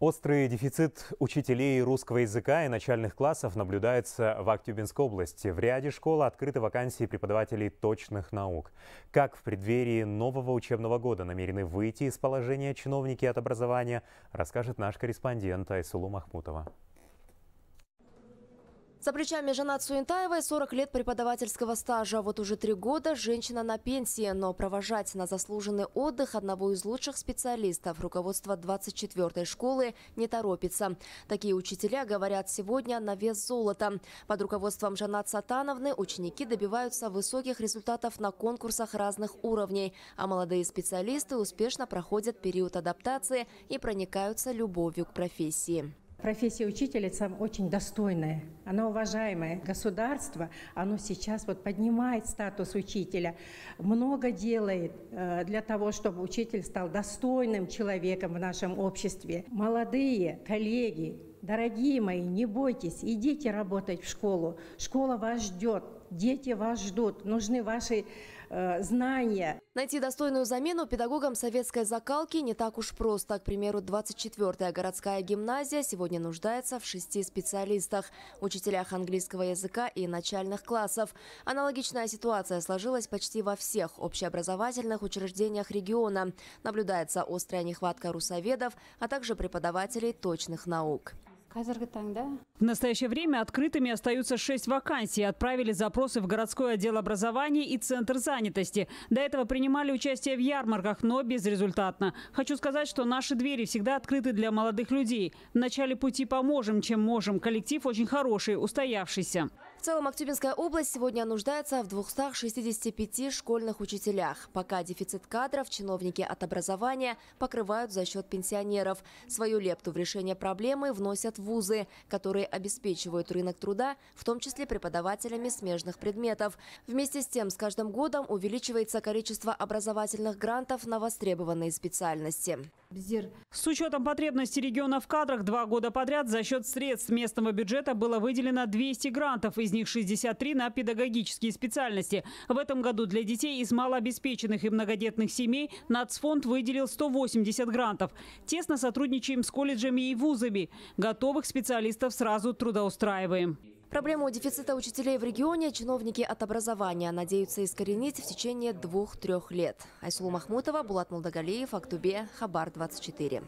Острый дефицит учителей русского языка и начальных классов наблюдается в Актюбинской области. В ряде школ открыты вакансии преподавателей точных наук. Как в преддверии нового учебного года намерены выйти из положения чиновники от образования, расскажет наш корреспондент Айсулу Махмутова. За плечами Жанат Суентаевой 40 лет преподавательского стажа. Вот уже три года женщина на пенсии, но провожать на заслуженный отдых одного из лучших специалистов руководство 24-й школы не торопится. Такие учителя говорят сегодня на вес золота. Под руководством Жанат Сатановны ученики добиваются высоких результатов на конкурсах разных уровней, а молодые специалисты успешно проходят период адаптации и проникаются любовью к профессии профессия учителя сам очень достойная, она уважаемая. Государство, оно сейчас вот поднимает статус учителя, много делает э, для того, чтобы учитель стал достойным человеком в нашем обществе. Молодые коллеги, Дорогие мои, не бойтесь, идите работать в школу. Школа вас ждет, дети вас ждут, нужны ваши э, знания. Найти достойную замену педагогам советской закалки не так уж просто. К примеру, 24-я городская гимназия сегодня нуждается в шести специалистах – учителях английского языка и начальных классов. Аналогичная ситуация сложилась почти во всех общеобразовательных учреждениях региона. Наблюдается острая нехватка русоведов, а также преподавателей точных наук. В настоящее время открытыми остаются шесть вакансий. Отправили запросы в городской отдел образования и Центр занятости. До этого принимали участие в ярмарках, но безрезультатно. Хочу сказать, что наши двери всегда открыты для молодых людей. В начале пути поможем, чем можем. Коллектив очень хороший, устоявшийся. В целом Актюбинская область сегодня нуждается в 265 школьных учителях. Пока дефицит кадров чиновники от образования покрывают за счет пенсионеров. Свою лепту в решение проблемы вносят вузы, которые обеспечивают рынок труда, в том числе преподавателями смежных предметов. Вместе с тем, с каждым годом увеличивается количество образовательных грантов на востребованные специальности. С учетом потребности региона в кадрах два года подряд за счет средств местного бюджета было выделено 200 грантов из из них 63 на педагогические специальности. В этом году для детей из малообеспеченных и многодетных семей Нацфонд выделил 180 грантов. Тесно сотрудничаем с колледжами и вузами. Готовых специалистов сразу трудоустраиваем. Проблему дефицита учителей в регионе чиновники от образования надеются искоренить в течение двух-трех лет. Айсулу Махмутова, Булат Молдогалиев, Актубе, Хабар 24.